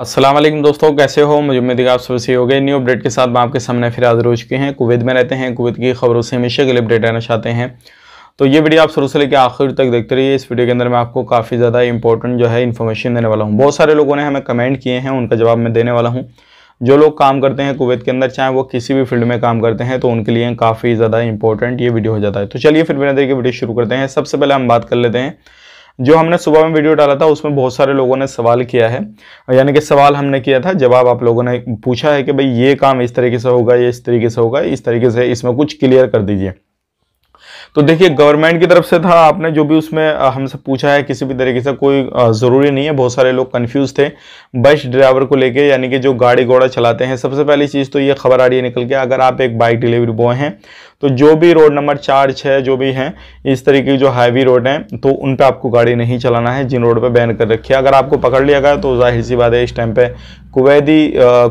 असलम दोस्तों कैसे हो मुझे उम्मीद है आप सही हो गए न्यू अपडेट के साथ मैं आपके सामने फिर हाजिर हो चुके हैं कुवैत में रहते हैं कुवैत की खबरों से हमेशा के लिए अपडेट रहना चाहते हैं तो ये वीडियो आप शुरू से लेकर आखिर तक देखते रहिए इस वीडियो के अंदर मैं आपको काफ़ी ज़्यादा इंपॉर्टेंट जो है इन्फॉर्मेशन देने वाला हूँ बहुत सारे लोगों ने हमें कमेंट किए हैं उनका जवाब मैं देने वाला हूँ जो लोग काम करते हैं कुवैत के अंदर चाहे वो किसी भी फील्ड में काम करते हैं तो उनके लिए काफ़ी ज़्यादा इंपॉर्टेंट ये वीडियो हो जाता है तो चलिए फिर बिना देर वीडियो शुरू करते हैं सबसे पहले हम बात कर लेते हैं जो हमने सुबह में वीडियो डाला था उसमें बहुत सारे लोगों ने सवाल किया है यानी कि सवाल हमने किया था जवाब आप लोगों ने पूछा है कि भाई ये काम इस तरीके से होगा ये इस तरीके से होगा इस तरीके से इसमें कुछ क्लियर कर दीजिए तो देखिए गवर्नमेंट की तरफ से था आपने जो भी उसमें हमसे पूछा है किसी भी तरीके से कोई ज़रूरी नहीं है बहुत सारे लोग कन्फ्यूज़ थे बस ड्राइवर को लेके यानी कि जो गाड़ी घोड़ा चलाते हैं सबसे पहली चीज़ तो ये खबर आ रही है निकल के अगर आप एक बाइक डिलीवरी बॉय हैं तो जो भी रोड नंबर चार छः जो भी हैं इस तरीके की जो हाईवे रोड हैं तो उन पर आपको गाड़ी नहीं चलाना है जिन रोड पर बैन कर रखी है अगर आपको पकड़ लिया गया तो जाहिर सी बात है इस टाइम पर कुवैदी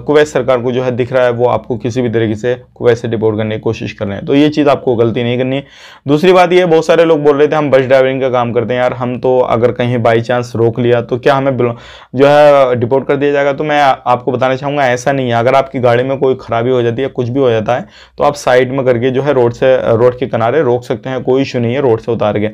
कुवैत सरकार को जो है दिख रहा है वो आपको किसी भी तरीके से कुवैत से डिपोर्ट करने की कोशिश कर रहे हैं तो ये चीज़ आपको गलती नहीं करनी है दूसरी बात ये बहुत सारे लोग बोल रहे थे हम बस ड्राइविंग का काम करते हैं यार हम तो अगर कहीं बाई चांस रोक लिया तो क्या हमें जो है डिपोर्ट कर दिया जाएगा तो मैं आपको बताना चाहूँगा ऐसा नहीं है अगर आपकी गाड़ी में कोई खराबी हो जाती है कुछ भी हो जाता है तो आप साइड में करके जो है रोड से रोड के किनारे रोक सकते हैं कोई इशू नहीं है रोड से उतार के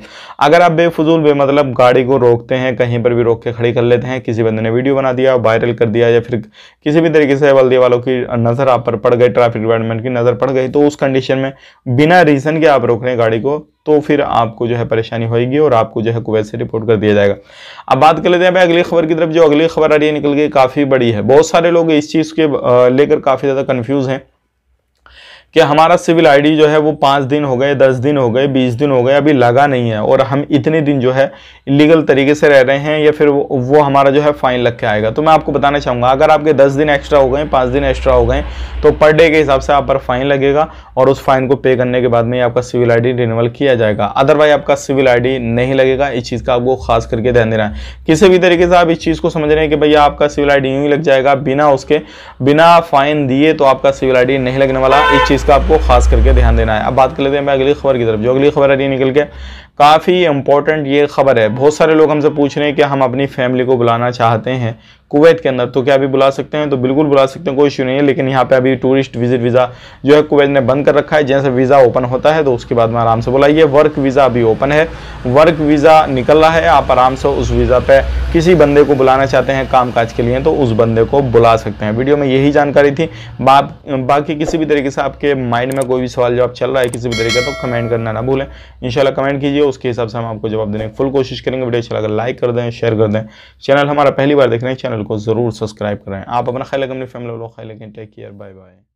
अगर आप बेफजूल बेमतलब गाड़ी को रोकते हैं कहीं पर भी रोक के खड़ी कर लेते हैं किसी बंदे ने वीडियो बना दिया वायरल कर दिया या फिर ट्रैफिक किसी भी तरीके से बल्दिया वालों की नज़र आप पर पड़ गई ट्रैफिक डिपार्टमेंट की नज़र पड़ गई तो उस कंडीशन में बिना रीज़न के आप रोक रहे हैं गाड़ी को तो फिर आपको जो है परेशानी होगी और आपको जो है कुवैत से रिपोर्ट कर दिया जाएगा अब बात कर लेते हैं भाई अगली खबर की तरफ जो अगली खबर आ रही है निकल गई काफ़ी बड़ी है बहुत सारे लोग इस चीज़ के लेकर काफ़ी ज़्यादा कन्फ्यूज़ हैं कि हमारा सिविल आईडी जो है वो पाँच दिन हो गए दस दिन हो गए बीस दिन हो गए अभी लगा नहीं है और हम इतने दिन जो है इलीगल तरीके से रह रहे हैं या फिर वो, वो हमारा जो है फ़ाइन लग के आएगा तो मैं आपको बताना चाहूँगा अगर आपके दस दिन एक्स्ट्रा हो गए पाँच दिन एक्स्ट्रा हो गए तो पर डे के हिसाब से आप पर फाइन लगेगा और उस फाइन को पे करने के बाद में आपका सिविल आई रिन्यूअल किया जाएगा अदरवाइज आपका सिविल आई नहीं लगेगा इस चीज़ का आपको खास करके ध्यान देना है किसी भी तरीके से आप इस चीज़ को समझ रहे हैं कि भैया आपका सिविल आई डी यूँ ही लग जाएगा बिना उसके बिना फाइन दिए तो आपका सिविल आई नहीं लगने वाला इस चीज़ का आपको खास करके ध्यान देना है अब बात कर लेते हैं मैं अगली खबर की तरफ जो अगली खबर आ रही है निकल के काफ़ी इंपॉर्टेंट ये खबर है बहुत सारे लोग हमसे पूछ रहे हैं कि हम अपनी फैमिली को बुलाना चाहते हैं कुवैत के अंदर तो क्या अभी बुला सकते हैं तो बिल्कुल बुला सकते हैं कोई इशू नहीं है लेकिन यहाँ पे अभी टूरिस्ट विजिट वीज़ा जो है कुवैत ने बंद कर रखा है जैसे वीज़ा ओपन होता है तो उसके बाद में आराम से बुलाइए वर्क वीज़ा अभी ओपन है वर्क वीज़ा निकल रहा है आप आराम से उस वीज़ा पर किसी बंदे को बुलाना चाहते हैं काम के लिए तो उस बंदे को बुला सकते हैं वीडियो में यही जानकारी थी बाकी किसी भी तरीके से आपके माइंड में कोई भी सवाल जवाब चल रहा है किसी भी तरीके तो कमेंट करना ना भूलें इंशाल्लाह कमेंट कीजिए उसके हिसाब से हम आपको जवाब देने की फुल कोशिश करेंगे वीडियो अच्छा लगा लाइक तो कर दें शेयर कर दें चैनल हमारा पहली बार देख रहे हैं चैनल को जरूर सब्सक्राइब करें आप अपना ख्याल अपनी फैमिली लोग ख्याल टेक केयर बाय बाय